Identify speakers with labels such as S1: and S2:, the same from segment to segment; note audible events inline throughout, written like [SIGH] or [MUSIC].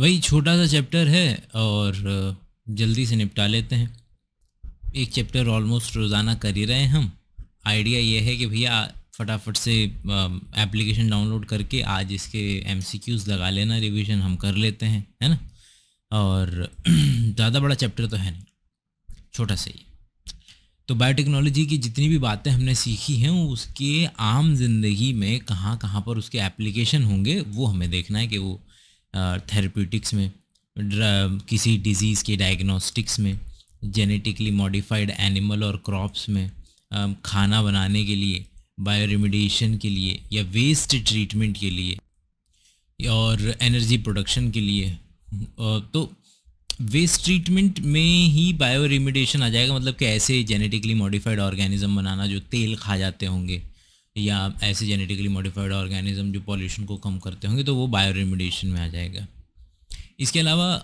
S1: वही छोटा सा चैप्टर है और जल्दी से निपटा लेते हैं एक चैप्टर ऑलमोस्ट रोज़ाना कर ही रहे हैं हम आइडिया ये है कि भैया फटाफट से एप्लीकेशन डाउनलोड करके आज इसके एम लगा लेना रिविज़न हम कर लेते हैं है ना और [CLEARS THROAT] ज़्यादा बड़ा चैप्टर तो है नहीं छोटा सा ही तो बायोटेक्नोलॉजी की जितनी भी बातें हमने सीखी हैं उसके आम जिंदगी में कहाँ कहाँ पर उसके एप्लीकेशन होंगे वो हमें देखना है कि वो थेरेप्यूटिक्स में किसी डिज़ीज़ के डायग्नोस्टिक्स में जेनेटिकली मॉडिफाइड एनिमल और क्रॉप्स में खाना बनाने के लिए बायो रेमिडिएशन के लिए या वेस्ट ट्रीटमेंट के लिए और एनर्जी प्रोडक्शन के लिए तो वेस्ट ट्रीटमेंट में ही बायो रेमिडिएशन आ जाएगा मतलब कि ऐसे जेनेटिकली मॉडिफाइड ऑर्गेनिज्म बनाना जो तेल खा जाते होंगे या ऐसे जेनेटिकली मॉडिफाइड ऑर्गेनिज्म जो पॉल्यूशन को कम करते होंगे तो वो बायो रेमिडिएशन में आ जाएगा इसके अलावा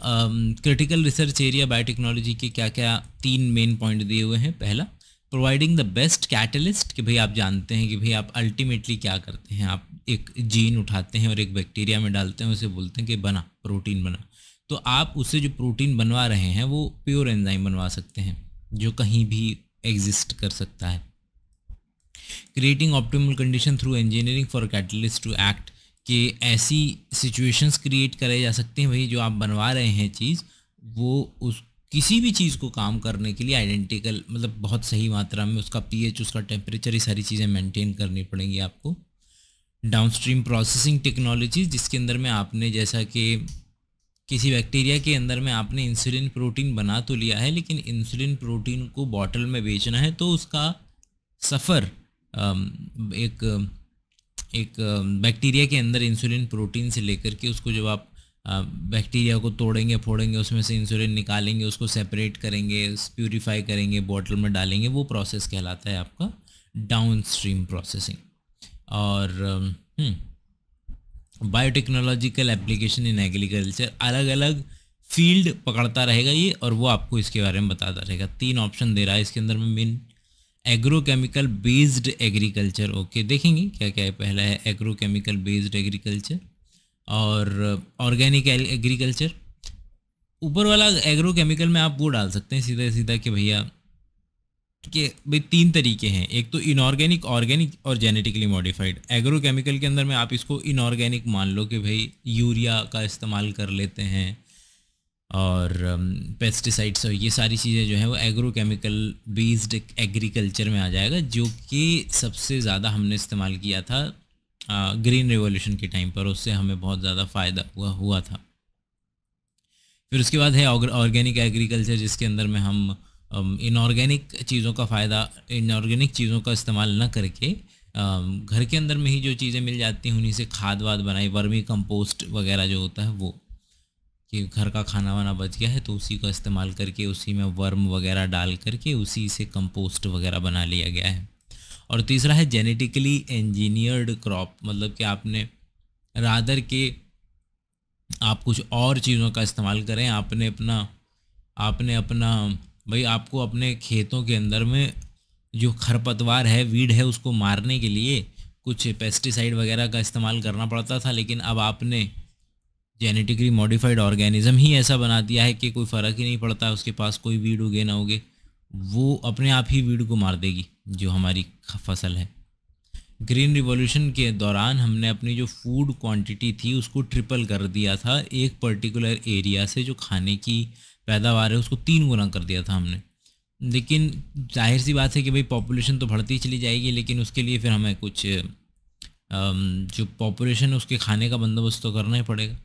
S1: क्रिटिकल रिसर्च एरिया बायोटेक्नोलॉजी के क्या क्या तीन मेन पॉइंट दिए हुए हैं पहला प्रोवाइडिंग द बेस्ट कैटलिस्ट कि भाई आप जानते हैं कि भाई आप अल्टीमेटली क्या करते हैं आप एक जीन उठाते हैं और एक बैक्टीरिया में डालते हैं उसे बोलते हैं कि बना प्रोटीन बना तो आप उससे जो प्रोटीन बनवा रहे हैं वो प्योर एंजाइम बनवा सकते हैं जो कहीं भी एग्जिस्ट कर सकता है creating optimal condition through engineering for catalyst to act कि ऐसी सिचुएशंस क्रिएट करे जा सकते हैं भाई जो आप बनवा रहे हैं चीज़ वो उस किसी भी चीज़ को काम करने के लिए आइडेंटिकल मतलब बहुत सही मात्रा में उसका पीएच उसका टेम्परेचर ये सारी चीज़ें मेंटेन करनी पड़ेंगी आपको डाउनस्ट्रीम प्रोसेसिंग टेक्नोलॉजीज जिसके अंदर में आपने जैसा कि किसी बैक्टीरिया के अंदर में आपने इंसुलिन प्रोटीन बना तो लिया है लेकिन इंसुलिन प्रोटीन को बॉटल में बेचना है तो उसका सफ़र एक एक बैक्टीरिया के अंदर इंसुलिन प्रोटीन से लेकर के उसको जब आप बैक्टीरिया को तोड़ेंगे फोड़ेंगे उसमें से इंसुलिन निकालेंगे उसको सेपरेट करेंगे प्यूरीफाई करेंगे बॉटल में डालेंगे वो प्रोसेस कहलाता है आपका डाउन स्ट्रीम प्रोसेसिंग और बायोटेक्नोलॉजिकल एप्लीकेशन इन एग्रीकल्चर अलग अलग फील्ड पकड़ता रहेगा ये और वो आपको इसके बारे में बताता रहेगा तीन ऑप्शन दे रहा है इसके अंदर में main agrochemical based agriculture okay देखेंगे क्या क्या है पहला है एग्रोकेमिकल बेस्ड एग्रीकल्चर और ऑर्गेनिक एग्रीकल्चर ऊपर वाला एग्रोकेमिकल में आप वो डाल सकते हैं सीधा सीधा कि भैया के भाई तीन तरीके हैं एक तो इनऑर्गेनिक ऑर्गेनिक और जेनेटिकली मॉडिफाइड एग्रोकेमिकल के अंदर में आप इसको इनऑर्गेनिक मान लो कि भाई यूरिया का इस्तेमाल कर लेते हैं और पेस्टिसाइड्स um, और ये सारी चीज़ें जो हैं वो एग्रोकेमिकल बेस्ड एग्रीकल्चर में आ जाएगा जो कि सबसे ज़्यादा हमने इस्तेमाल किया था ग्रीन uh, रेवोल्यूशन के टाइम पर उससे हमें बहुत ज़्यादा फ़ायदा हुआ हुआ था फिर उसके बाद है ऑर्गेनिक एग्रीकल्चर जिसके अंदर में हम इनऑर्गेनिक um, चीज़ों का फ़ायदा इनऑर्गेनिक चीज़ों का इस्तेमाल न करके um, घर के अंदर में ही जो चीज़ें मिल जाती हैं उन्हीं से खाद वाद बनाई वर्मी कंपोस्ट वगैरह जो होता है वो कि घर का खाना वाना बच गया है तो उसी का इस्तेमाल करके उसी में वर्म वगैरह डाल करके उसी से कंपोस्ट वगैरह बना लिया गया है और तीसरा है जेनेटिकली इंजीनियर्ड क्रॉप मतलब कि आपने रादर के आप कुछ और चीज़ों का इस्तेमाल करें आपने अपना आपने अपना भाई आपको अपने खेतों के अंदर में जो खरपतवार है वीड है उसको मारने के लिए कुछ पेस्टिसाइड वगैरह का इस्तेमाल करना पड़ता था लेकिन अब आपने जेनेटिकली मॉडिफाइड ऑर्गेनिज्म ही ऐसा बना दिया है कि कोई फ़र्क ही नहीं पड़ता उसके पास कोई वीड उगे ना उगे वो अपने आप ही वीड को मार देगी जो हमारी फसल है ग्रीन रिवॉल्यूशन के दौरान हमने अपनी जो फूड क्वांटिटी थी उसको ट्रिपल कर दिया था एक पर्टिकुलर एरिया से जो खाने की पैदावार है उसको तीन गुना कर दिया था हमने लेकिन जाहिर सी बात है कि भाई पॉपुलेशन तो बढ़ती चली जाएगी लेकिन उसके लिए फिर हमें कुछ जो पॉपुलेशन है उसके खाने का बंदोबस्त तो करना ही पड़ेगा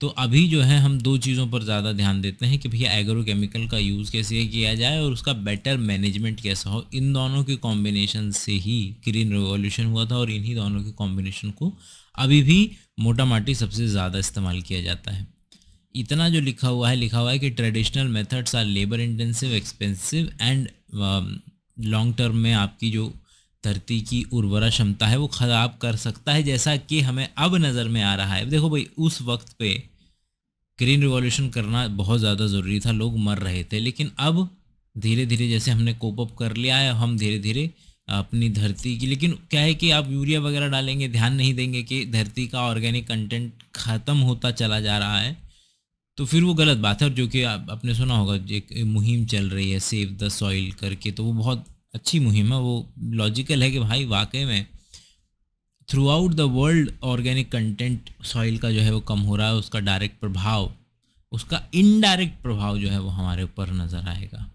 S1: तो अभी जो है हम दो चीज़ों पर ज़्यादा ध्यान देते हैं कि भैया एग्रोकेमिकल का यूज़ कैसे किया जाए और उसका बेटर मैनेजमेंट कैसा हो इन दोनों के कॉम्बिनेशन से ही ग्रीन रिवॉल्यूशन हुआ था और इन्हीं दोनों के कॉम्बिनेशन को अभी भी मोटा माटी सबसे ज़्यादा इस्तेमाल किया जाता है इतना जो लिखा हुआ है लिखा हुआ है कि traditional methods are labour intensive expensive and long term में आपकी जो धरती की उर्वरा क्षमता है वो ख़राब कर सकता है जैसा कि हमें अब नज़र में आ रहा है देखो भाई उस वक्त पे ग्रीन रिवॉल्यूशन करना बहुत ज़्यादा ज़रूरी था लोग मर रहे थे लेकिन अब धीरे धीरे जैसे हमने कोप अप कर लिया है हम धीरे धीरे अपनी धरती की लेकिन क्या है कि आप यूरिया वगैरह डालेंगे ध्यान नहीं देंगे कि धरती का ऑर्गेनिक कंटेंट ख़त्म होता चला जा रहा है तो फिर वो गलत बात है और जो कि आप अपने सुना होगा एक मुहिम चल रही है सेव द सॉइल करके तो वो बहुत अच्छी मुहिम है वो लॉजिकल है कि भाई वाकई में throughout the world organic content soil का जो है वो कम हो रहा है उसका डायरेक्ट प्रभाव उसका इनडायरेक्ट प्रभाव जो है वो हमारे ऊपर नज़र आएगा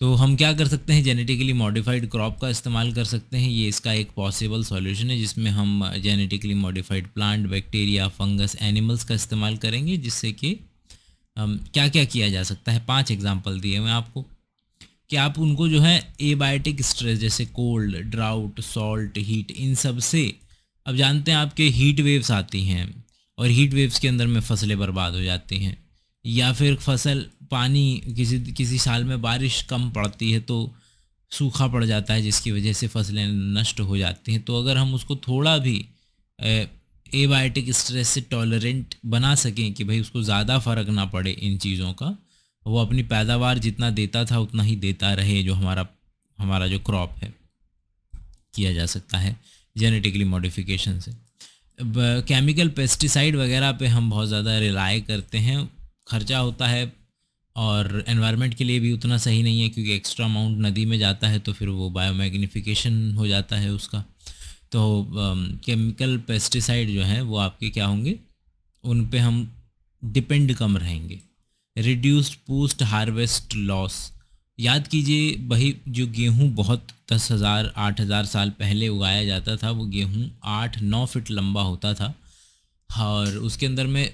S1: तो हम क्या कर सकते हैं जेनेटिकली मॉडिफाइड क्रॉप का इस्तेमाल कर सकते हैं ये इसका एक पॉसिबल सॉल्यूशन है जिसमें हम genetically modified plant bacteria fungus animals का इस्तेमाल करेंगे जिससे कि क्या क्या किया जा सकता है पांच एग्जांपल दिए हुए आपको कि आप उनको जो है एबायोटिक स्ट्रेस जैसे कोल्ड ड्राउट सॉल्ट हीट इन सब से अब जानते हैं आपके हीट वेव्स आती हैं और हीट वेव्स के अंदर में फसलें बर्बाद हो जाती हैं या फिर फसल पानी किसी किसी साल में बारिश कम पड़ती है तो सूखा पड़ जाता है जिसकी वजह से फसलें नष्ट हो जाती हैं तो अगर हम उसको थोड़ा भी एबायोटिक स्ट्रेस से टॉलरेंट बना सकें कि भाई उसको ज़्यादा फ़र्क ना पड़े इन चीज़ों का वो अपनी पैदावार जितना देता था उतना ही देता रहे जो हमारा हमारा जो क्रॉप है किया जा सकता है जेनेटिकली मॉडिफिकेशन से केमिकल पेस्टिसाइड वगैरह पे हम बहुत ज़्यादा रिलाय करते हैं खर्चा होता है और एनवायरनमेंट के लिए भी उतना सही नहीं है क्योंकि एक्स्ट्रा अमाउंट नदी में जाता है तो फिर वो बायोमैग्निफिकेशन हो जाता है उसका तो केमिकल पेस्टिसाइड जो है वो आपके क्या होंगे उन पे हम डिपेंड कम रहेंगे रिड्यूस्ड पोस्ट हार्वेस्ट लॉस याद कीजिए भाई जो गेहूँ बहुत दस हज़ार आठ हज़ार साल पहले उगाया जाता था वो गेहूँ आठ नौ फिट लंबा होता था और उसके अंदर में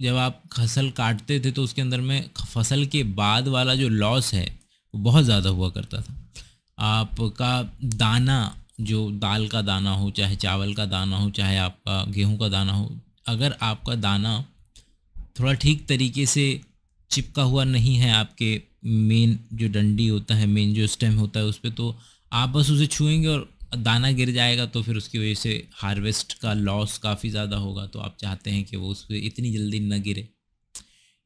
S1: जब आप फसल काटते थे तो उसके अंदर में फसल के बाद वाला जो लॉस है वो बहुत ज़्यादा हुआ करता था आपका दाना जो दाल का दाना हो चाहे चावल का दाना हो चाहे आपका गेहूं का दाना हो अगर आपका दाना थोड़ा ठीक तरीके से चिपका हुआ नहीं है आपके मेन जो डंडी होता है मेन जो स्टेम होता है उस पर तो आप बस उसे छुएंगे और दाना गिर जाएगा तो फिर उसकी वजह से हार्वेस्ट का लॉस काफ़ी ज़्यादा होगा तो आप चाहते हैं कि वो उस पर इतनी जल्दी न गिरे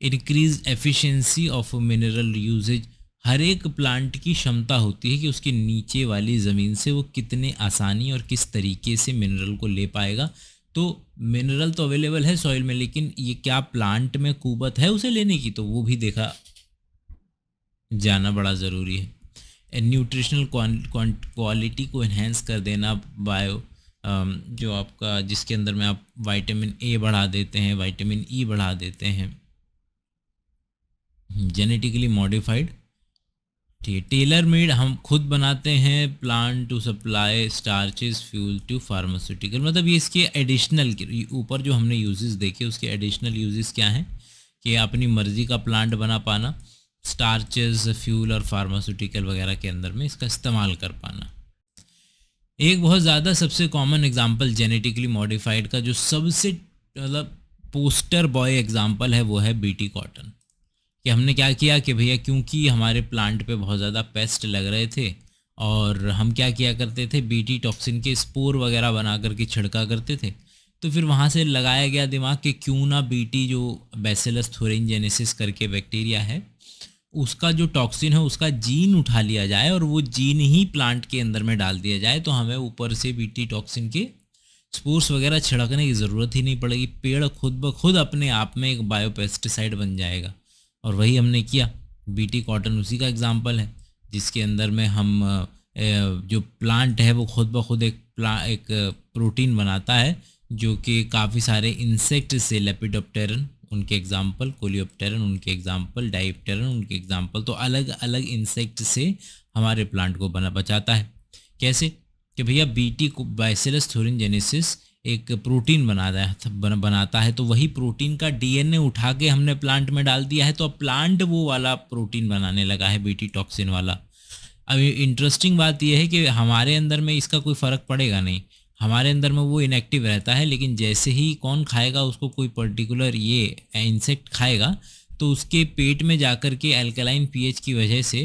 S1: increase efficiency of mineral uses हर एक प्लांट की क्षमता होती है कि उसके नीचे वाली ज़मीन से वो कितने आसानी और किस तरीके से मिनरल को ले पाएगा तो मिनरल तो अवेलेबल है सॉइल में लेकिन ये क्या प्लांट में कुबत है उसे लेने की तो वो भी देखा जाना बड़ा ज़रूरी है न्यूट्रिशनल क्वालिटी को इन्हेंस कर देना बायो um, जो आपका जिसके अंदर में आप विटामिन ए बढ़ा देते हैं विटामिन ई e बढ़ा देते हैं जेनेटिकली मॉडिफाइड ठीक है टेलर मेड हम खुद बनाते हैं plan to supply starches fuel to pharmaceutical मतलब ये इसके एडिशनल ऊपर जो हमने यूजेस देखे उसके एडिशनल यूजेस क्या हैं कि अपनी मर्ज़ी का प्लांट बना पाना स्टार्चेस फ्यूल और फार्मास्यूटिकल वगैरह के अंदर में इसका इस्तेमाल कर पाना एक बहुत ज़्यादा सबसे कॉमन एग्जाम्पल जेनेटिकली मॉडिफाइड का जो सबसे मतलब पोस्टर बॉय एग्जाम्पल है वो है बी कॉटन कि हमने क्या किया कि भैया क्योंकि हमारे प्लांट पे बहुत ज़्यादा पेस्ट लग रहे थे और हम क्या किया करते थे बीटी टॉक्सिन के स्पोर वगैरह बना करके छिड़का करते थे तो फिर वहाँ से लगाया गया दिमाग कि क्यों ना बीटी जो बेसेलस थोरेंजेनेसिस करके बैक्टीरिया है उसका जो टॉक्सिन है उसका जीन उठा लिया जाए और वो जीन ही प्लांट के अंदर में डाल दिया जाए तो हमें ऊपर से बीटी टॉक्सिन के स्पोर्स वगैरह छिड़कने की ज़रूरत ही नहीं पड़ेगी पेड़ खुद ब खुद अपने आप में एक बायोपेस्टिसाइड बन जाएगा और वही हमने किया बीटी कॉटन उसी का एग्ज़ाम्पल है जिसके अंदर में हम जो प्लांट है वो खुद ब खुद एक प्ला एक प्रोटीन बनाता है जो कि काफ़ी सारे इंसेक्ट से लेपिडोप्टेरन उनके एग्जाम्पल कोलियोप्टेरन उनके एग्जाम्पल डाइप्टेरन उनके एग्जाम्पल तो अलग अलग इंसेक्ट से हमारे प्लांट को बना बचाता है कैसे कि भैया को बैसिलस थोरिन जेनेसिस एक प्रोटीन बनाता है बनाता है तो वही प्रोटीन का डीएनए उठा के हमने प्लांट में डाल दिया है तो अब प्लांट वो वाला प्रोटीन बनाने लगा है बीटी टॉक्सिन वाला अब इंटरेस्टिंग बात यह है कि हमारे अंदर में इसका कोई फ़र्क पड़ेगा नहीं हमारे अंदर में वो इनएक्टिव रहता है लेकिन जैसे ही कौन खाएगा उसको कोई पर्टिकुलर ये इंसेक्ट खाएगा तो उसके पेट में जाकर के एल्कलाइन पीएच की वजह से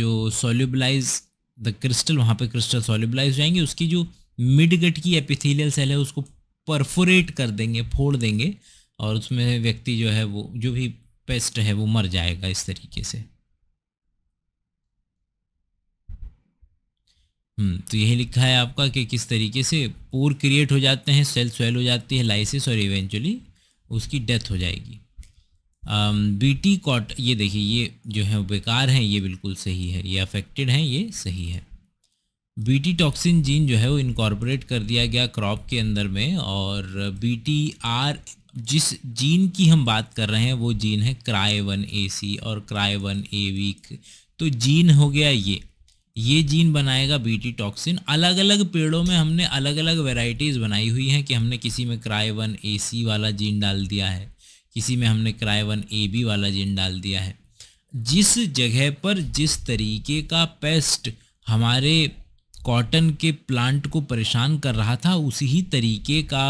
S1: जो सोल्यूबलाइज द क्रिस्टल वहाँ पे क्रिस्टल सोल्यूबलाइज जाएंगे उसकी जो मिडगट की एपिथेलियल सेल है उसको परफोरेट कर देंगे फोड़ देंगे और उसमें व्यक्ति जो है वो जो भी पेस्ट है वो मर जाएगा इस तरीके से हम्म, तो यही लिखा है आपका कि किस तरीके से पोर क्रिएट हो जाते हैं सेल स्वेल हो जाती है लाइसिस और इवेंचुअली उसकी डेथ हो जाएगी बीटी कॉट ये देखिए ये जो है बेकार हैं ये बिल्कुल सही है ये अफेक्टेड हैं ये सही है बीटी टॉक्सिन जीन जो है वो इनकॉर्पोरेट कर दिया गया क्रॉप के अंदर में और बीटी आर जिस जीन की हम बात कर रहे हैं वो जीन है क्राई वन ए सी और क्राई वन ए वी तो जीन हो गया ये ये जीन बनाएगा बीटी टॉक्सिन अलग अलग पेड़ों में हमने अलग अलग वेराइटीज़ बनाई हुई हैं कि हमने किसी में क्राई वन ए सी वाला जीन डाल दिया है किसी में हमने क्राई वन ए बी वाला जीन डाल दिया है जिस जगह पर जिस तरीके का पेस्ट हमारे कॉटन के प्लांट को परेशान कर रहा था उसी ही तरीके का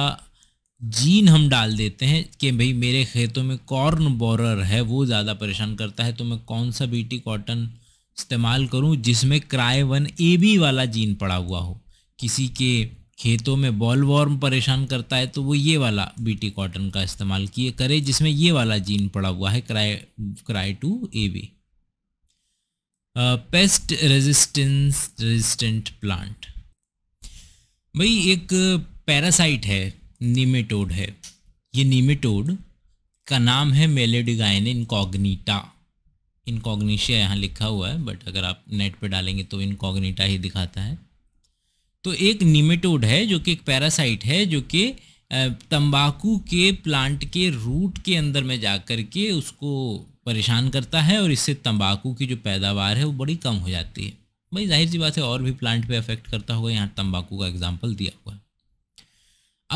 S1: जीन हम डाल देते हैं कि भाई मेरे खेतों में कॉर्न बोरर है वो ज़्यादा परेशान करता है तो मैं कौन सा बीटी कॉटन इस्तेमाल करूं जिसमें क्राय वन ए बी वाला जीन पड़ा हुआ हो किसी के खेतों में बॉल वॉर्म परेशान करता है तो वो ये वाला बीटी कॉटन का इस्तेमाल किए करे जिसमें ये वाला जीन पड़ा हुआ है cry cry two A B pest resistance resistant plant भाई एक पैरासाइट है नीमेटोड है ये नीमेटोड का नाम है मेलेडिगाइन इनकॉग्निटा इनकॉग्निशिया यहाँ लिखा हुआ है बट अगर आप नेट पे डालेंगे तो इनकॉग्नीटा ही दिखाता है तो एक नीमेटोड है जो कि एक पैरासाइट है जो कि तंबाकू के प्लांट के रूट के अंदर में जाकर के उसको परेशान करता है और इससे तंबाकू की जो पैदावार है वो बड़ी कम हो जाती है भाई जाहिर सी बात है और भी प्लांट पे अफेक्ट करता होगा यहाँ तंबाकू का एग्जाम्पल दिया हुआ है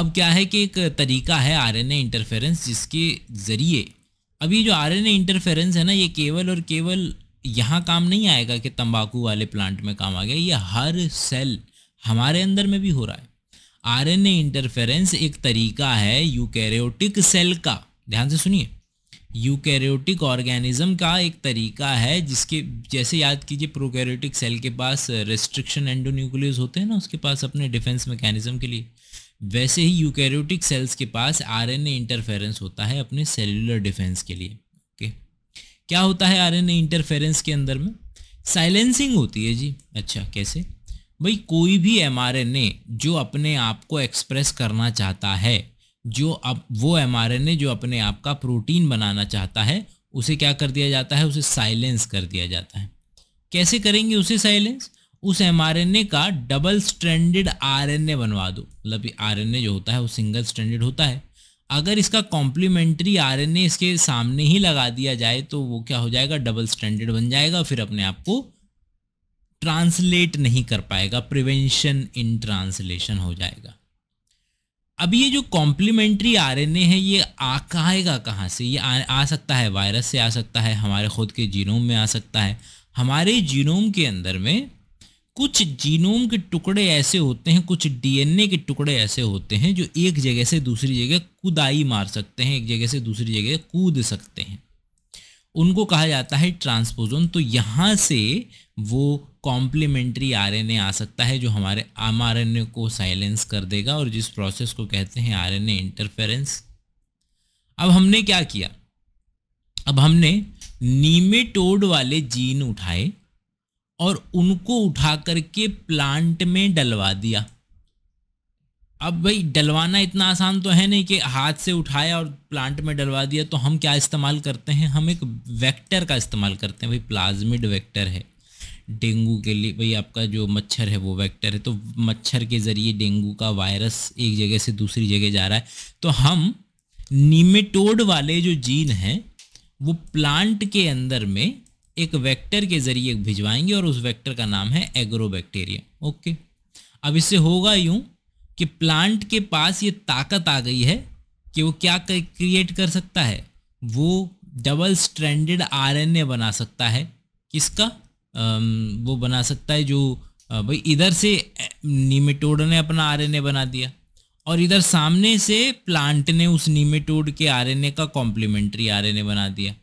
S1: अब क्या है कि एक तरीका है आरएनए इंटरफेरेंस जिसके ज़रिए अब ये जो आरएनए इंटरफेरेंस है ना ये केवल और केवल यहाँ काम नहीं आएगा कि तंबाकू वाले प्लांट में काम आ गया ये हर सेल हमारे अंदर में भी हो रहा है आर इंटरफेरेंस एक तरीका है यूकैरियोटिक सेल का ध्यान से सुनिए यूकैरियोटिक ऑर्गेनिज्म का एक तरीका है जिसके जैसे याद कीजिए प्रोकैरियोटिक सेल के पास रेस्ट्रिक्शन एंडोन्यूक्लियस होते हैं ना उसके पास अपने डिफेंस मैकेनिज्म के लिए वैसे ही यूकैरियोटिक सेल्स के पास आरएनए इंटरफेरेंस होता है अपने सेलुलर डिफेंस के लिए ओके क्या होता है आर इंटरफेरेंस के अंदर में साइलेंसिंग होती है जी अच्छा कैसे भाई कोई भी एमआरएनए जो अपने आप को एक्सप्रेस करना चाहता है जो अब वो एम जो अपने आप का प्रोटीन बनाना चाहता है उसे क्या कर दिया जाता है उसे साइलेंस कर दिया जाता है कैसे करेंगे उसे साइलेंस उस एम का डबल एन आरएनए बनवा दो मतलब आरएनए जो होता है वो सिंगल स्टैंडर्ड होता है अगर इसका कॉम्प्लीमेंट्री आरएनए इसके सामने ही लगा दिया जाए तो वो क्या हो जाएगा डबल स्टैंडर्ड बन जाएगा फिर अपने आप को ट्रांसलेट नहीं कर पाएगा प्रिवेंशन इन ट्रांसलेशन हो जाएगा अब ये जो कॉम्प्लीमेंट्री आरएनए है ये आ आएगा कहाँ से ये आ, आ सकता है वायरस से आ सकता है हमारे खुद के जीनोम में आ सकता है हमारे जीनोम के अंदर में कुछ जीनोम के टुकड़े ऐसे होते हैं कुछ डीएनए के टुकड़े ऐसे होते हैं जो एक जगह से दूसरी जगह कुदाई मार सकते हैं एक जगह से दूसरी जगह कूद सकते हैं उनको कहा जाता है ट्रांसपोजोन तो यहाँ से वो कॉम्प्लीमेंट्री आरएनए आ सकता है जो हमारे एम आरएनए को साइलेंस कर देगा और जिस प्रोसेस को कहते हैं आरएनए इंटरफेरेंस अब हमने क्या किया अब हमने नीमेटोड वाले जीन उठाए और उनको उठा करके प्लांट में डलवा दिया अब भाई डलवाना इतना आसान तो है नहीं कि हाथ से उठाया और प्लांट में डलवा दिया तो हम क्या इस्तेमाल करते हैं हम एक वेक्टर का इस्तेमाल करते हैं भाई प्लाज्मिड वेक्टर है डेंगू के लिए भाई आपका जो मच्छर है वो वेक्टर है तो मच्छर के ज़रिए डेंगू का वायरस एक जगह से दूसरी जगह जा रहा है तो हम नीमेटोड वाले जो जीन हैं वो प्लांट के अंदर में एक वेक्टर के ज़रिए भिजवाएंगे और उस वेक्टर का नाम है एग्रोबैक्टीरिया ओके अब इससे होगा यूँ कि प्लांट के पास ये ताकत आ गई है कि वो क्या क्रिएट कर सकता है वो डबल स्ट्रैंडेड आरएनए बना सकता है किसका वो बना सकता है जो भाई इधर से नीमेटोड ने अपना आरएनए बना दिया और इधर सामने से प्लांट ने उस नीमेटोड के आरएनए का कॉम्प्लीमेंट्री आरएनए बना दिया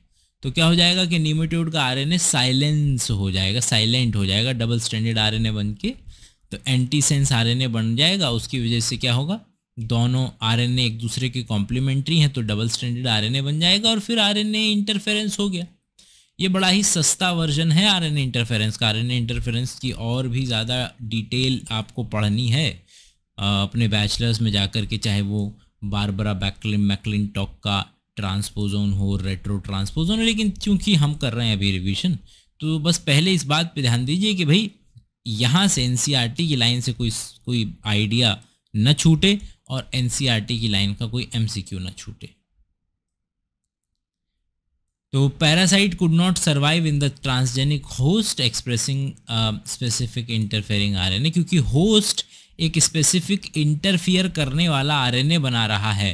S1: तो क्या हो जाएगा कि नीमेटोड का आरएनए साइलेंस हो जाएगा साइलेंट हो जाएगा डबल स्टैंडर्ड आरएनए बन के तो एंटी सेंस आर बन जाएगा उसकी वजह से क्या होगा दोनों आर एक दूसरे के कॉम्प्लीमेंट्री हैं तो डबल स्टैंडर्ड आर बन जाएगा और फिर आर इंटरफेरेंस हो गया ये बड़ा ही सस्ता वर्जन है आरएनए इंटरफेरेंस का आर इंटरफेरेंस की और भी ज़्यादा डिटेल आपको पढ़नी है अपने बैचलर्स में जा कर के चाहे वो बारबरा बैकलिन मैकलिन टॉक का ट्रांसपोजोन हो रेट्रो ट्रांसपोजोन हो लेकिन चूंकि हम कर रहे हैं अभी रिविजन तो बस पहले इस बात पे ध्यान दीजिए कि भाई यहाँ से एन e की लाइन से कोई कोई आइडिया न छूटे और एन e की लाइन का कोई एम न छूटे तो parasite could not survive in the transgenic host expressing specific interfering RNA क्योंकि होस्ट एक स्पेसिफिक इंटरफियर करने वाला आरएनए बना रहा है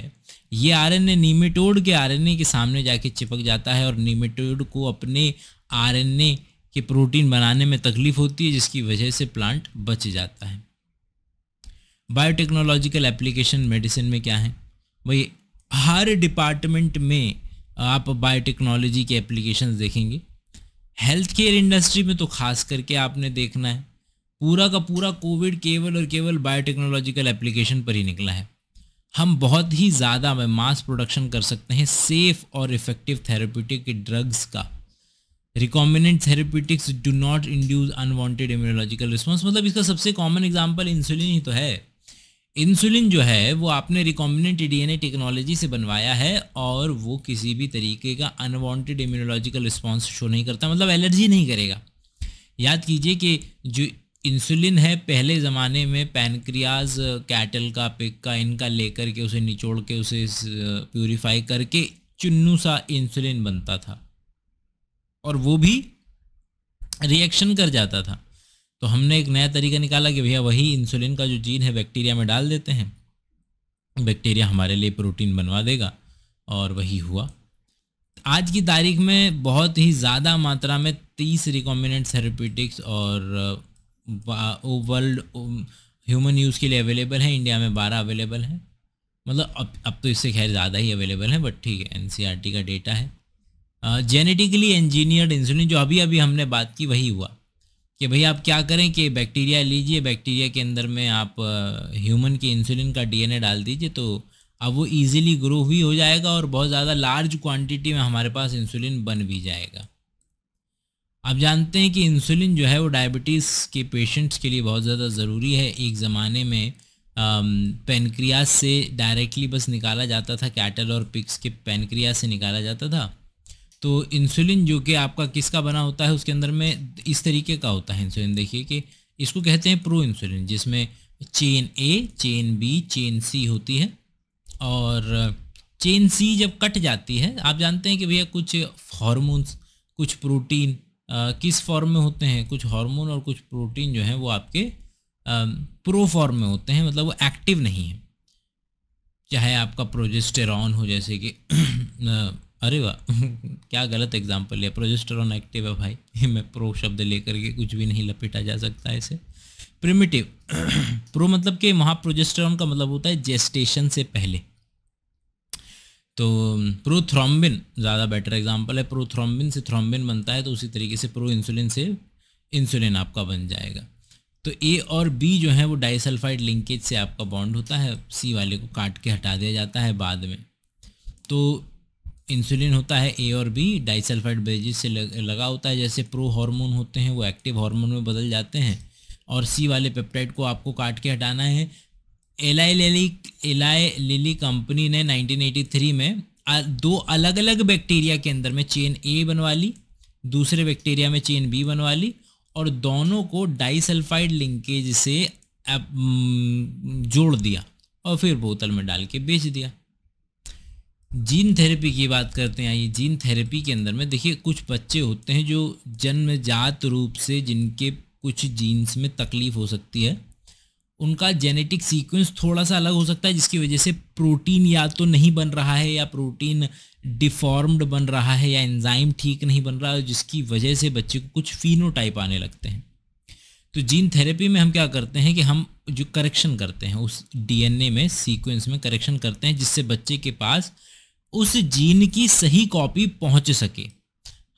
S1: ये आरएनए एन के आरएनए के सामने जाके चिपक जाता है और नीमेटोड को अपने आरएनए कि प्रोटीन बनाने में तकलीफ होती है जिसकी वजह से प्लांट बच जाता है बायोटेक्नोलॉजिकल एप्लीकेशन मेडिसिन में क्या है भाई हर डिपार्टमेंट में आप बायोटेक्नोलॉजी के एप्लीकेशन देखेंगे हेल्थ केयर इंडस्ट्री में तो खास करके आपने देखना है पूरा का पूरा कोविड केवल और केवल बायोटेक्नोलॉजिकल एप्लीकेशन पर ही निकला है हम बहुत ही ज़्यादा मास प्रोडक्शन कर सकते हैं सेफ़ और इफ़ेक्टिव थेरेप्यूटिक ड्रग्स का recombinant therapeutics do not induce unwanted immunological response मतलब इसका सबसे कॉमन एग्जाम्पल इंसुलिन ही तो है इंसुलिन जो है वो आपने रिकॉम्बिनेंट डीएनए टेक्नोलॉजी से बनवाया है और वो किसी भी तरीके का अनवांटेड इम्यूनोलॉजिकल रिस्पॉन्स शो नहीं करता मतलब एलर्जी नहीं करेगा याद कीजिए कि जो इंसुलिन है पहले ज़माने में पैनक्रियाज कैटल का पिक का इनका लेकर के उसे निचोड़ के उसे प्योरीफाई करके चुन्नू सा इंसुलिन बनता था और वो भी रिएक्शन कर जाता था तो हमने एक नया तरीका निकाला कि भैया वही इंसुलिन का जो जीन है बैक्टीरिया में डाल देते हैं बैक्टीरिया हमारे लिए प्रोटीन बनवा देगा और वही हुआ आज की तारीख में बहुत ही ज़्यादा मात्रा में तीस रिकॉम्बिनेंट थेरेपीटिक्स और वर्ल्ड ह्यूमन यूज़ के लिए अवेलेबल है इंडिया में बारह अवेलेबल है मतलब अब अब तो इससे खैर ज़्यादा ही अवेलेबल है बट ठीक है एन e का डेटा है जेनेटिकली इंजीनियर्ड इंसुलिन जो अभी अभी हमने बात की वही हुआ कि भाई आप क्या करें कि बैक्टीरिया लीजिए बैक्टीरिया के अंदर में आप ह्यूमन के इंसुलिन का डीएनए डाल दीजिए तो अब वो इजीली ग्रो भी हो जाएगा और बहुत ज़्यादा लार्ज क्वांटिटी में हमारे पास इंसुलिन बन भी जाएगा आप जानते हैं कि इंसुलिन जो है वो डायबिटीज़ के पेशेंट्स के लिए बहुत ज़्यादा ज़रूरी है एक ज़माने में पेनक्रियाज से डायरेक्टली बस निकाला जाता था कैटल और पिक्स के पेनक्रियाज से निकाला जाता था तो इंसुलिन जो कि आपका किसका बना होता है उसके अंदर में इस तरीके का होता है इंसुलिन देखिए कि इसको कहते हैं प्रो इंसुलिन जिसमें chain A chain B chain C होती है और चेन सी जब कट जाती है आप जानते हैं कि भैया कुछ हॉर्मोन्स कुछ प्रोटीन आ, किस फॉर्म में होते हैं कुछ हार्मोन और कुछ प्रोटीन जो हैं वो आपके आ, प्रो फॉर्म में होते हैं मतलब वो एक्टिव नहीं है चाहे आपका प्रोजेस्टेरॉन हो जैसे कि [CLEARS THROAT] अरे वाह [LAUGHS] क्या गलत एग्जाम्पल लिया प्रोजेस्टरॉन एक्टिव है भाई [LAUGHS] मैं प्रो शब्द लेकर के कुछ भी नहीं लपेटा जा सकता इसे प्रिमिटिव प्रो [CLEARS THROAT] मतलब कि वहाँ प्रोजेस्टरॉन का मतलब होता है जेस्टेशन से पहले तो प्रोथ्रोम्बिन um, ज़्यादा बेटर एग्जाम्पल है प्रोथ्रोम्बिन से थ्रोम्बिन बनता है तो उसी तरीके से प्रो इंसुलिन से इंसुलिन आपका बन जाएगा तो ए और बी जो है वो डाइसल्फाइड लिंकेज से आपका बॉन्ड होता है सी वाले को काट के हटा दिया जाता है बाद में तो इंसुलिन होता है ए और बी डाइसल्फाइड बेजिस से लगा होता है जैसे प्रो हार्मोन होते हैं वो एक्टिव हार्मोन में बदल जाते हैं और सी वाले पेप्टाइड को आपको काट के हटाना है एलाई लेली एलाई लिली कंपनी ने 1983 में दो अलग अलग बैक्टीरिया के अंदर में चेन ए बनवा ली दूसरे बैक्टीरिया में चेन बी बनवा ली और दोनों को डाइसल्फाइड लिंकेज से जोड़ दिया और फिर बोतल में डाल के बेच दिया जीन थेरेपी की बात करते हैं आइए जीन थेरेपी के अंदर में देखिए कुछ बच्चे होते हैं जो जन्मजात रूप से जिनके कुछ जीन्स में तकलीफ हो सकती है उनका जेनेटिक सीक्वेंस थोड़ा सा अलग हो सकता है जिसकी वजह से प्रोटीन या तो नहीं बन रहा है या प्रोटीन डिफॉर्म्ड बन रहा है या एंजाइम ठीक नहीं बन रहा है जिसकी वजह से बच्चे को कुछ फिनोटाइप आने लगते हैं तो जीन थेरेपी में हम क्या करते हैं कि हम जो करेक्शन करते हैं उस डीएनए में सीक्वेंस में करेक्शन करते हैं जिससे बच्चे के पास उस जीन की सही कॉपी पहुंच सके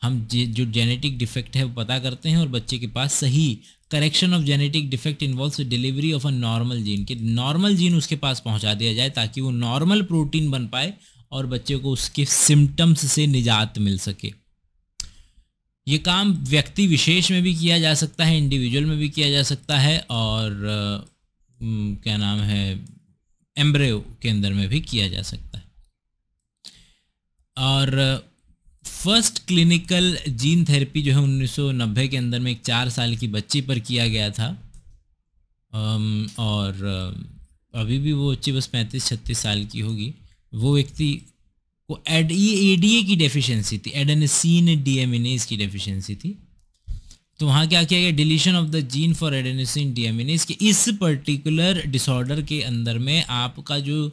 S1: हम जो जेनेटिक डिफेक्ट है वो पता करते हैं और बच्चे के पास सही correction of genetic defect involve delivery of a normal gene के नॉर्मल जीन उसके पास पहुंचा दिया जाए ताकि वो नॉर्मल प्रोटीन बन पाए और बच्चे को उसके सिम्टम्स से निजात मिल सके ये काम व्यक्ति विशेष में भी किया जा सकता है इंडिविजुअल में भी किया जा सकता है और क्या नाम है एम्ब्रे के अंदर में भी किया जा सकता है और फर्स्ट क्लिनिकल जीन थेरेपी जो है 1990 के अंदर में एक चार साल की बच्ची पर किया गया था um, और uh, अभी भी वो बच्ची बस पैंतीस छत्तीस साल की होगी वो व्यक्ति को एड ये ए की डेफिशिएंसी थी एडेनसिन एज की डेफिशिएंसी थी तो वहाँ क्या किया गया deletion of the gene for adenosine deaminase के इस पर्टिकुलर डिसऑर्डर के अंदर में आपका जो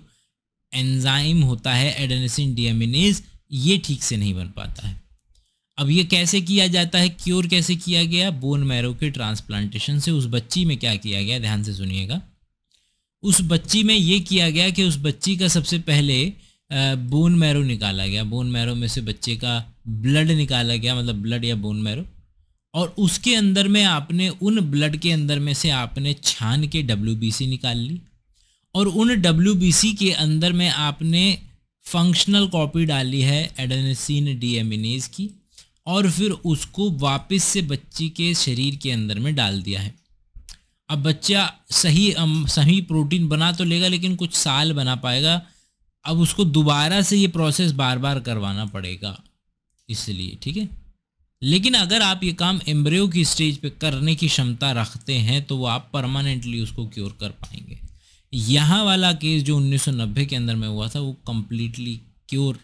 S1: एंजाइम होता है एडेनेसिन डीएमिनेज ये ठीक से नहीं बन पाता है अब ये कैसे किया जाता है क्योर कैसे किया गया बोन मैरो के ट्रांसप्लांटेशन से उस बच्ची में क्या किया गया ध्यान से सुनिएगा उस बच्ची में ये किया गया कि उस बच्ची का सबसे पहले बोन मैरो निकाला गया बोन मैरो में से बच्चे का ब्लड निकाला गया मतलब ब्लड या बोन मैरो और उसके अंदर में आपने उन ब्लड के अंदर में से आपने छान के डब्ल्यू निकाल ली और उन डब्ल्यू के अंदर में आपने फंक्शनल कॉपी डाली है एडनसिन डी की और फिर उसको वापस से बच्ची के शरीर के अंदर में डाल दिया है अब बच्चा सही सही प्रोटीन बना तो लेगा लेकिन कुछ साल बना पाएगा अब उसको दोबारा से ये प्रोसेस बार बार करवाना पड़ेगा इसलिए ठीक है लेकिन अगर आप ये काम एम्ब्रियो की स्टेज पे करने की क्षमता रखते हैं तो वो आप परमानेंटली उसको क्योर कर पाएंगे यहाँ वाला केस जो 1990 के अंदर में हुआ था वो कम्प्लीटली क्योर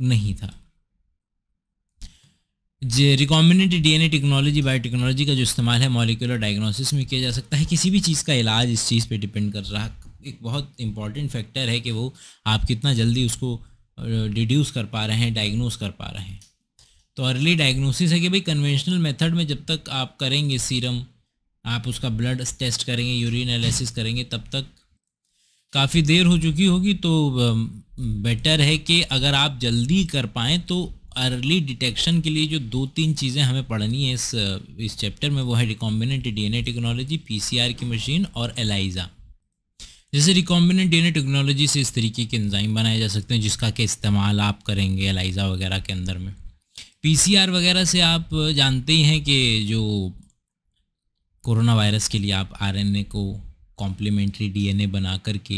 S1: नहीं था जे एन डीएनए टेक्नोलॉजी बायोटेक्नोलॉजी का जो इस्तेमाल है मॉलिकुलर डायग्नोसिस में किया जा सकता है किसी भी चीज़ का इलाज इस चीज़ पे डिपेंड कर रहा एक बहुत इंपॉर्टेंट फैक्टर है कि वो आप कितना जल्दी उसको डिड्यूस कर पा रहे हैं डायग्नोस कर पा रहे हैं तो अर्ली डायग्नोसिस है कि भाई कन्वेंशनल मेथड में जब तक आप करेंगे सीरम आप उसका ब्लड टेस्ट करेंगे यूरिन एनालिसिस करेंगे तब तक काफ़ी देर हो चुकी होगी तो बेटर है कि अगर आप जल्दी कर पाएँ तो अर्ली डिटेक्शन के लिए जो दो तीन चीज़ें हमें पढ़नी है इस इस चैप्टर में वो है रिकॉम्बिनेंट डीएनए टेक्नोलॉजी पीसीआर की मशीन और एलाइजा जैसे रिकॉम्बिनेंट डीएनए टेक्नोलॉजी से इस तरीके के एंजाइम बनाए जा सकते हैं जिसका के इस्तेमाल आप करेंगे एलाइजा वगैरह के अंदर में पी वगैरह से आप जानते ही हैं कि जो कोरोना वायरस के लिए आप आर को कॉम्प्लीमेंट्री डीएनए बना करके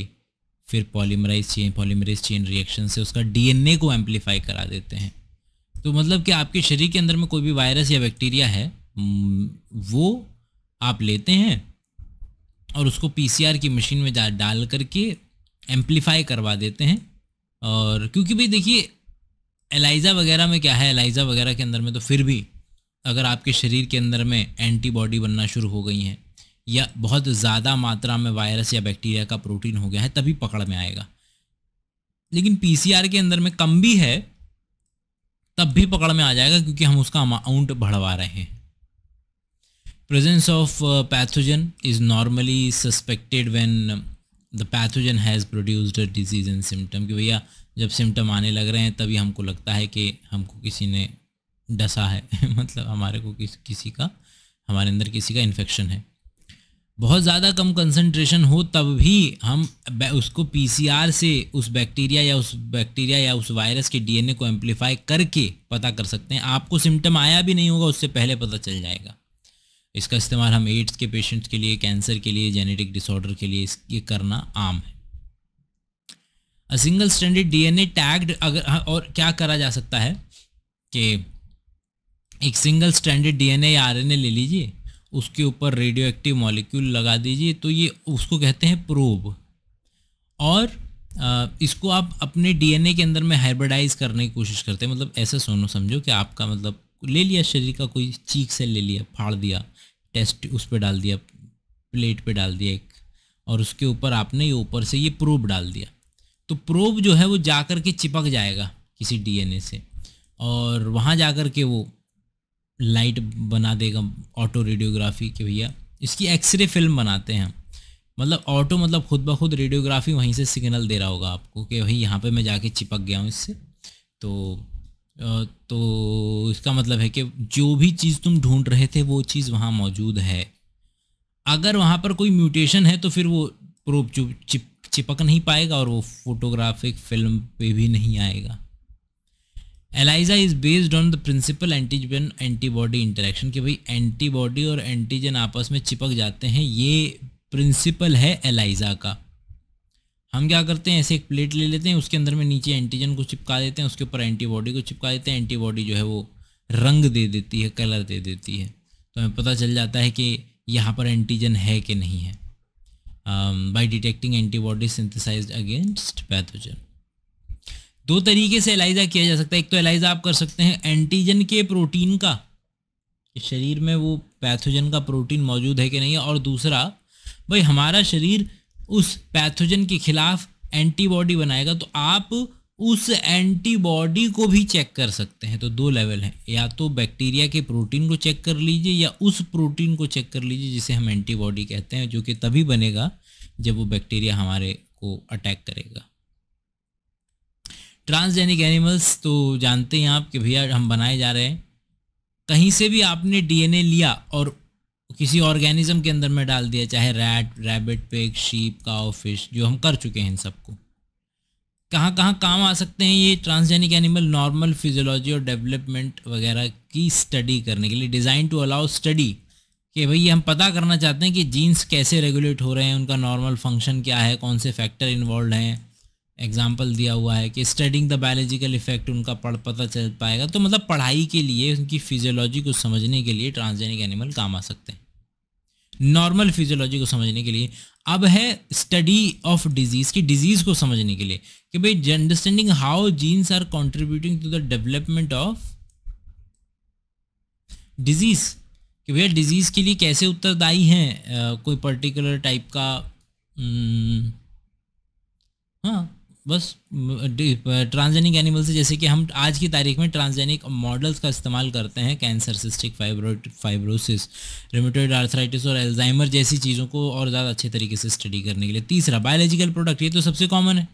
S1: फिर polymerase chain polymerase chain reaction से उसका डीएनए को एम्पलीफाई करा देते हैं तो मतलब कि आपके शरीर के अंदर में कोई भी वायरस या बैक्टीरिया है वो आप लेते हैं और उसको पीसीआर की मशीन में जा डाल करके एम्पलीफाई करवा देते हैं और क्योंकि भाई देखिए एलाइजा वगैरह में क्या है एलाइजा वगैरह के अंदर में तो फिर भी अगर आपके शरीर के अंदर में एंटीबॉडी बनना शुरू हो गई हैं या बहुत ज़्यादा मात्रा में वायरस या बैक्टीरिया का प्रोटीन हो गया है तभी पकड़ में आएगा लेकिन पीसीआर के अंदर में कम भी है तब भी पकड़ में आ जाएगा क्योंकि हम उसका अमाउंट बढ़वा रहे हैं presence of pathogen is normally suspected when the pathogen has produced disease and symptom कि भैया जब सिम्टम आने लग रहे हैं तभी हमको लगता है कि हमको किसी ने डसा है [LAUGHS] मतलब हमारे को किस किसी का हमारे अंदर किसी का इन्फेक्शन है बहुत ज़्यादा कम कंसंट्रेशन हो तब भी हम उसको पीसीआर से उस बैक्टीरिया या उस बैक्टीरिया या उस वायरस के डीएनए को एम्पलीफाई करके पता कर सकते हैं आपको सिम्टम आया भी नहीं होगा उससे पहले पता चल जाएगा इसका इस्तेमाल हम एड्स के पेशेंट्स के लिए कैंसर के लिए जेनेटिक डिसऑर्डर के लिए इसके करना आम है a single stranded DNA tagged अगर हाँ, और क्या करा जा सकता है कि एक सिंगल स्टैंडर्ड डीएनए या आरएनए ले लीजिए उसके ऊपर रेडियो एक्टिव मॉलिक्यूल लगा दीजिए तो ये उसको कहते हैं प्रोब और इसको आप अपने डीएनए के अंदर में हाइब्रिडाइज करने की कोशिश करते हैं मतलब ऐसे सोनो समझो कि आपका मतलब ले लिया शरीर का कोई चीक से ले लिया फाड़ दिया टेस्ट उस पर डाल दिया प्लेट पे डाल दिया एक और उसके ऊपर आपने ये ऊपर से ये प्रोब डाल दिया तो प्रोब जो है वो जा कर के चिपक जाएगा किसी डी से और वहाँ जा कर के वो लाइट बना देगा ऑटो रेडियोग्राफी के भैया इसकी एक्सरे फिल्म बनाते हैं मतलब ऑटो मतलब खुद ब खुद रेडियोग्राफी वहीं से सिग्नल दे रहा होगा आपको कि भाई यहाँ पे मैं जाके चिपक गया हूँ इससे तो तो इसका मतलब है कि जो भी चीज़ तुम ढूंढ रहे थे वो चीज़ वहाँ मौजूद है अगर वहाँ पर कोई म्यूटेशन है तो फिर वो प्रोब चिप चिपक नहीं पाएगा और वो फोटोग्राफिक फिल्म पे भी नहीं आएगा ELISA is based on the principle antigen antibody interaction कि भाई एंटीबॉडी और एंटीजन आपस में चिपक जाते हैं ये प्रिंसिपल है एलाइजा का हम क्या करते हैं ऐसे एक प्लेट ले लेते हैं उसके अंदर में नीचे एंटीजन को चिपका देते हैं उसके ऊपर एंटीबॉडी को चिपका देते हैं एंटीबॉडी जो है वो रंग दे देती है कलर दे देती है तो हमें पता चल जाता है कि यहाँ पर एंटीजन है कि नहीं है by detecting antibody synthesised against pathogen दो तरीके से एलाइजा किया जा सकता है एक तो एलाइजा आप कर सकते हैं एंटीजन के प्रोटीन का शरीर में वो पैथोजन का प्रोटीन मौजूद है कि नहीं और दूसरा भाई हमारा शरीर उस पैथोजन के खिलाफ एंटीबॉडी बनाएगा तो आप उस एंटीबॉडी को भी चेक कर सकते हैं तो दो लेवल हैं या तो बैक्टीरिया के प्रोटीन को चेक कर लीजिए या उस प्रोटीन को चेक कर लीजिए जिसे हम एंटीबॉडी कहते हैं जो कि तभी बनेगा जब वो बैक्टीरिया हमारे को अटैक करेगा ट्रांसजेनिक एनिमल्स तो जानते हैं आप कि भैया हम बनाए जा रहे हैं कहीं से भी आपने डीएनए लिया और किसी ऑर्गेनिज्म के अंदर में डाल दिया चाहे rat rabbit pig sheep cow fish जो हम कर चुके हैं इन सबको कहाँ कहाँ काम आ सकते हैं ये ट्रांसजेनिक एनिमल नॉर्मल फिजियोलॉजी और डेवलपमेंट वगैरह की स्टडी करने के लिए डिज़ाइन टू अलाउ स्टडी कि भाई हम पता करना चाहते हैं कि जीन्स कैसे रेगुलेट हो रहे हैं उनका नॉर्मल फंक्शन क्या है कौन से फैक्टर इन्वॉल्व हैं एग्जाम्पल दिया हुआ है कि स्टडिंग द बायोलॉजिकल इफेक्ट उनका पढ़ पता चल पाएगा तो मतलब पढ़ाई के लिए उनकी फिजियोलॉजी को समझने के लिए ट्रांसजेनिक एनिमल काम आ सकते हैं नॉर्मल फिजियोलॉजी को समझने के लिए अब है स्टडी ऑफ डिजीज़ की डिजीज़ को समझने के लिए कि भाई understanding how genes are contributing to the development of disease कि भैया डिजीज़ के लिए कैसे उत्तरदायी हैं कोई पर्टिकुलर टाइप का हम्म, हाँ बस ट्रांसजेनिक एनिमल्स जैसे कि हम आज की तारीख में ट्रांसजेनिक मॉडल्स का इस्तेमाल करते हैं cancer cystic fibro fibrosis rheumatoid arthritis और एल्जाइमर जैसी चीज़ों को और ज़्यादा अच्छे तरीके से स्टडी करने के लिए तीसरा बायोलॉजिकल प्रोडक्ट ये तो सबसे कॉमन है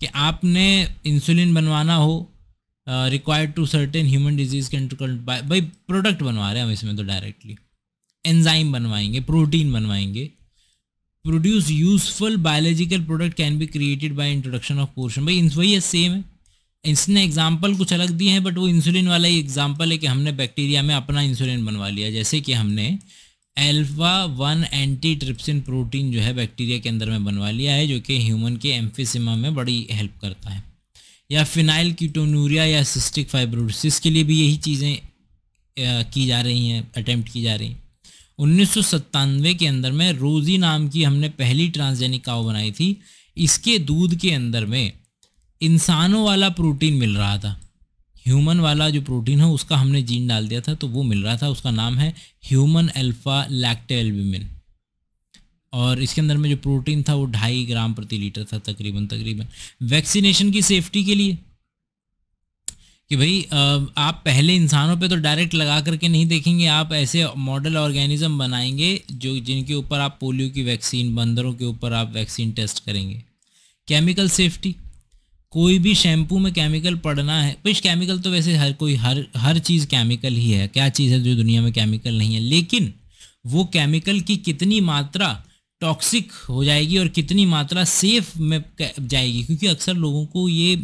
S1: कि आपने इंसुलिन बनवाना हो required to certain human disease control भाई प्रोडक्ट बनवा रहे हैं हम इसमें तो डायरेक्टली एंजाइम बनवाएंगे प्रोटीन बनवाएंगे produce useful biological product can be created by introduction of portion भाई वही सेम है इसने एग्जाम्पल कुछ अलग दिए हैं बट वो इंसुलिन वाला ही एग्जाम्पल है कि हमने बैक्टीरिया में अपना इंसुलिन बनवा लिया जैसे कि हमने alpha one antitrypsin protein जो है बैक्टीरिया के अंदर में बनवा लिया है जो कि ह्यूमन के एम्फिसिमा में बड़ी हेल्प करता है या फिनाइल कीटोनूरिया या सिस्टिक फाइब्रोसिस के लिए भी यही चीज़ें की जा रही हैं अटैम्प्ट की जा रही हैं उन्नीस के अंदर में रोज़ी नाम की हमने पहली ट्रांसजेनिक काव बनाई थी इसके दूध के अंदर में इंसानों वाला प्रोटीन मिल रहा था ह्यूमन वाला जो प्रोटीन है उसका हमने जीन डाल दिया था तो वो मिल रहा था उसका नाम है ह्यूमन अल्फ़ा लैक्टेल्ब्यूमिन और इसके अंदर में जो प्रोटीन था वो ढाई ग्राम प्रति लीटर था तकरीबन तकरीबन वैक्सीनेशन की सेफ्टी के लिए कि भाई आप पहले इंसानों पे तो डायरेक्ट लगा करके नहीं देखेंगे आप ऐसे मॉडल ऑर्गेनिज्म बनाएंगे जो जिनके ऊपर आप पोलियो की वैक्सीन बंदरों के ऊपर आप वैक्सीन टेस्ट करेंगे केमिकल सेफ्टी कोई भी शैम्पू में केमिकल पड़ना है कुछ केमिकल तो वैसे हर कोई हर हर चीज़ केमिकल ही है क्या चीज़ है जो दुनिया में केमिकल नहीं है लेकिन वो केमिकल की कितनी मात्रा टॉक्सिक हो जाएगी और कितनी मात्रा सेफ में जाएगी क्योंकि अक्सर लोगों को ये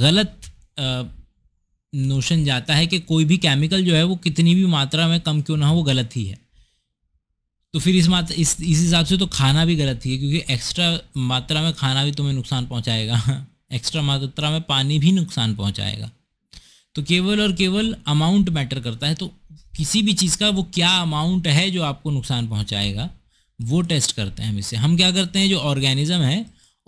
S1: गलत नोशन जाता है कि कोई भी केमिकल जो है वो कितनी भी मात्रा में कम क्यों ना हो वो गलत ही है तो फिर इस मात्रा इस इस हिसाब से तो खाना भी गलत ही है क्योंकि एक्स्ट्रा मात्रा में खाना भी तुम्हें नुकसान पहुंचाएगा एक्स्ट्रा [LAUGHS] मात्रा में पानी भी नुकसान पहुंचाएगा तो केवल और केवल अमाउंट मैटर करता है तो किसी भी चीज़ का वो क्या अमाउंट है जो आपको नुकसान पहुँचाएगा वो टेस्ट करते हैं हम इससे हम क्या करते हैं जो ऑर्गेनिज़म है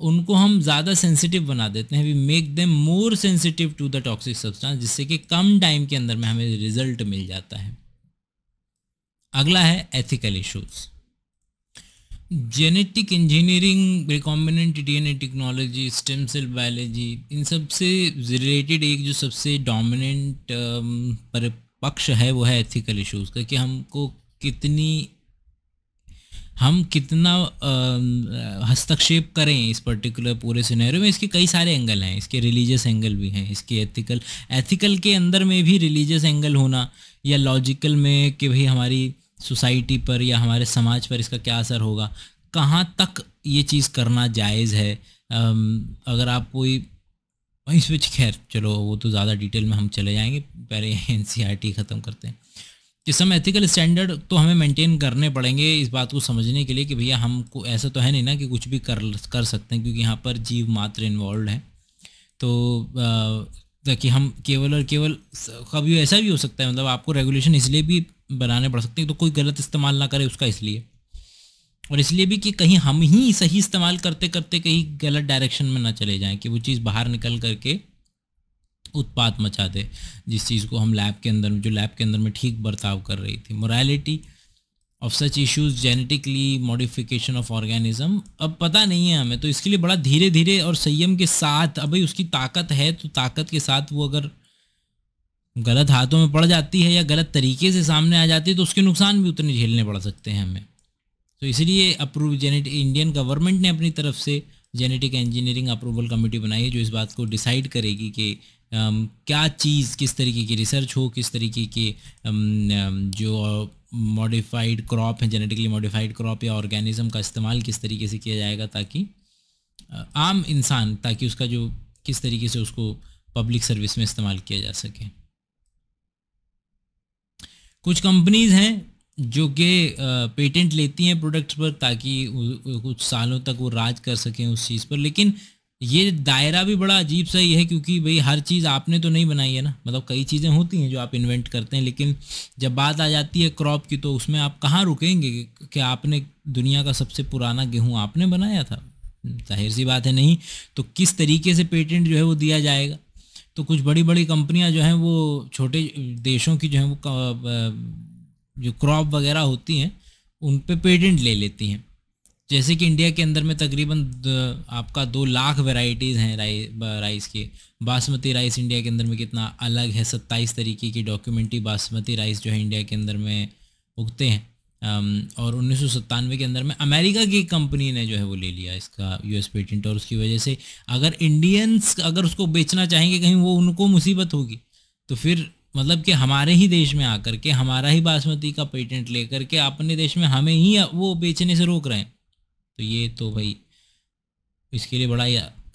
S1: उनको हम ज़्यादा सेंसिटिव बना देते हैं we make them more sensitive to the toxic substance जिससे कि कम टाइम के अंदर में हमें रिजल्ट मिल जाता है अगला है ethical issues genetic engineering recombinant DNA technology stem cell biology इन सब से रिलेटेड एक जो सबसे डोमिनेंट um, पक्ष है वो है एथिकल इश्यूज़ का कि हमको कितनी हम कितना हस्तक्षेप करें इस पर्टिकुलर पूरे सिनेरियो में इसके कई सारे एंगल हैं इसके रिलीजियस एंगल भी हैं इसके एथिकल एथिकल के अंदर में भी रिलीजियस एंगल होना या लॉजिकल में कि भाई हमारी सोसाइटी पर या हमारे समाज पर इसका क्या असर होगा कहाँ तक ये चीज़ करना जायज़ है अगर आप कोई इस पर खैर चलो वो तो ज़्यादा डिटेल में हम चले जाएंगे पहले एन [LAUGHS] ख़त्म करते हैं कि सम एथिकल स्टैंडर्ड तो हमें मेंटेन करने पड़ेंगे इस बात को समझने के लिए कि भैया को ऐसा तो है नहीं ना कि कुछ भी कर कर सकते हैं क्योंकि यहाँ पर जीव मात्र इन्वॉल्व है तो ताकि तो हम केवल और केवल कभी ऐसा भी हो सकता है मतलब आपको रेगुलेशन इसलिए भी बनाने पड़ सकते हैं तो कोई गलत इस्तेमाल ना करे उसका इसलिए और इसलिए भी कि कहीं हम ही सही इस्तेमाल करते करते कहीं गलत डायरेक्शन में ना चले जाएं कि वो चीज़ बाहर निकल करके उत्पात मचा दे जिस चीज़ को हम लैब के अंदर जो लैब के अंदर में ठीक बर्ताव कर रही थी morality of such issues genetically modification of organism अब पता नहीं है हमें तो इसके लिए बड़ा धीरे धीरे और संयम के साथ अभी उसकी ताकत है तो ताकत के साथ वो अगर गलत हाथों में पड़ जाती है या गलत तरीके से सामने आ जाती है तो उसके नुकसान भी उतने झेलने पड़ सकते हैं हमें तो इसलिए अप्रूव जेनेटिक इंडियन गवर्नमेंट ने अपनी तरफ से जेनेटिक इंजीनियरिंग अप्रूवल कमेटी बनाई है जो इस बात को डिसाइड करेगी कि क्या चीज़ किस तरीके की रिसर्च हो किस तरीके के जो मॉडिफाइड क्रॉप है जेनेटिकली मॉडिफाइड क्रॉप या ऑर्गेनिज्म का इस्तेमाल किस तरीके से किया जाएगा ताकि आम इंसान ताकि उसका जो किस तरीके से उसको पब्लिक सर्विस में इस्तेमाल किया जा सके कुछ कंपनीज़ हैं जो कि पेटेंट लेती हैं प्रोडक्ट्स पर ताकि कुछ सालों तक वो राज कर सकें उस चीज़ पर लेकिन ये दायरा भी बड़ा अजीब सा ही है क्योंकि भाई हर चीज़ आपने तो नहीं बनाई है ना मतलब कई चीज़ें होती हैं जो आप इन्वेंट करते हैं लेकिन जब बात आ जाती है क्रॉप की तो उसमें आप कहाँ रुकेंगे कि आपने दुनिया का सबसे पुराना गेहूँ आपने बनाया था जाहिर सी बात है नहीं तो किस तरीके से पेटेंट जो है वो दिया जाएगा तो कुछ बड़ी बड़ी कंपनियां जो हैं वो छोटे देशों की जो हैं वो जो क्रॉप वगैरह होती हैं उन पे पेटेंट ले लेती हैं जैसे कि इंडिया के अंदर में तकरीबन आपका दो लाख वेराइटीज़ हैं राइ, राइस की बासमती राइस इंडिया के अंदर में कितना अलग है सत्ताईस तरीके की डॉक्यूमेंट्री बासमती राइस जो है इंडिया के अंदर में उगते हैं और उन्नीस के अंदर में अमेरिका की कंपनी ने जो है वो ले लिया इसका यूएस पेटेंट और उसकी वजह से अगर इंडियंस अगर उसको बेचना चाहेंगे कहीं वो उनको मुसीबत होगी तो फिर मतलब कि हमारे ही देश में आकर के हमारा ही बासमती का पेटेंट लेकर के अपने देश में हमें ही वो बेचने से रोक रहे हैं तो ये तो भाई इसके लिए बड़ा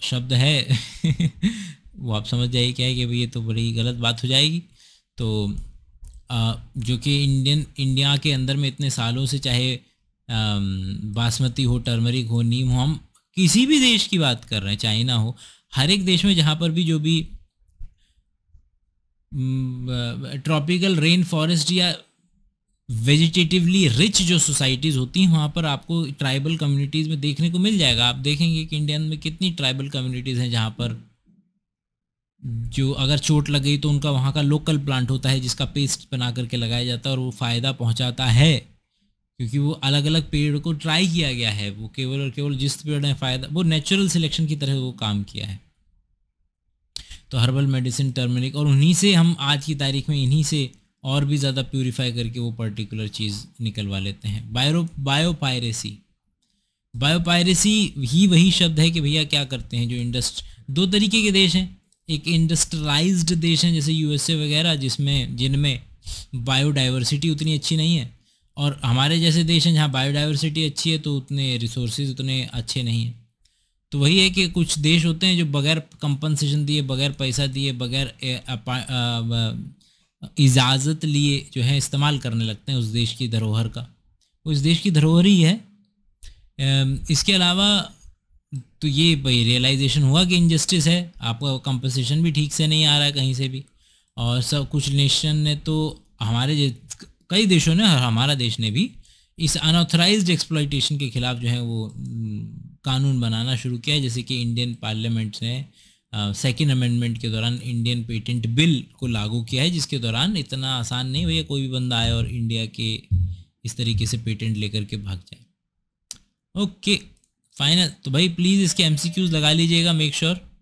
S1: शब्द है [LAUGHS] वो आप समझ जाइए क्या है कि भाई ये तो बड़ी गलत बात हो जाएगी तो आ, जो कि इंडियन इंडिया के अंदर में इतने सालों से चाहे आ, बासमती हो टर्मरिक हो नीम हो हम किसी भी देश की बात कर रहे हैं चाइना हो हर एक देश में जहाँ पर भी जो भी ट्रॉपिकल रेन फॉरेस्ट या वेजिटेटिवली रिच जो सोसाइटीज़ होती हैं वहाँ पर आपको ट्राइबल कम्युनिटीज़ में देखने को मिल जाएगा आप देखेंगे कि इंडियन में कितनी ट्राइबल कम्युनिटीज़ हैं जहाँ पर जो अगर चोट लग गई तो उनका वहाँ का लोकल प्लांट होता है जिसका पेस्ट बना करके लगाया जाता है और वो फ़ायदा पहुँचाता है क्योंकि वो अलग अलग पेड़ को ट्राई किया गया है वो केवल और केवल जिस पेड़ ने फ़ायदा वो नेचुरल सिलेक्शन की तरह वो काम किया है तो हर्बल मेडिसिन टर्मेरिक और उन्हीं से हम आज की तारीख में इन्हीं से और भी ज़्यादा प्योरीफाई करके वो पर्टिकुलर चीज़ निकलवा लेते हैं बायो बायोपायरेसी बायोपायरेसी ही वही शब्द है कि भैया क्या करते हैं जो इंडस्ट दो तरीके के देश हैं एक इंडस्ट्राइज देश हैं जैसे यूएसए वगैरह जिसमें जिनमें बायोडाइवर्सिटी उतनी अच्छी नहीं है और हमारे जैसे देश हैं जहाँ बायोडाइवर्सिटी अच्छी है तो उतने रिसोर्सेज उतने अच्छे नहीं हैं तो वही है कि कुछ देश होते हैं जो बगैर कंपनसेशन दिए बगैर पैसा दिए बगैर इजाज़त लिए जो है इस्तेमाल करने लगते हैं उस देश की धरोहर का वो इस देश की धरोहर ही है इसके अलावा तो ये भाई रियलाइजेशन हुआ कि इनजस्टिस है आपका कंपनसेशन भी ठीक से नहीं आ रहा है कहीं से भी और सब कुछ नेशन ने तो हमारे कई देशों ने हमारा देश ने भी इस अनऑथराइज एक्सप्लाइटेशन के खिलाफ जो है वो कानून बनाना शुरू किया है जैसे कि इंडियन पार्लियामेंट ने सेकेंड अमेंडमेंट के दौरान इंडियन पेटेंट बिल को लागू किया है जिसके दौरान इतना आसान नहीं भैया कोई भी बंदा आए और इंडिया के इस तरीके से पेटेंट लेकर के भाग जाए ओके फाइनल तो भाई प्लीज़ इसके एमसीक्यूज लगा लीजिएगा मेक श्योर sure.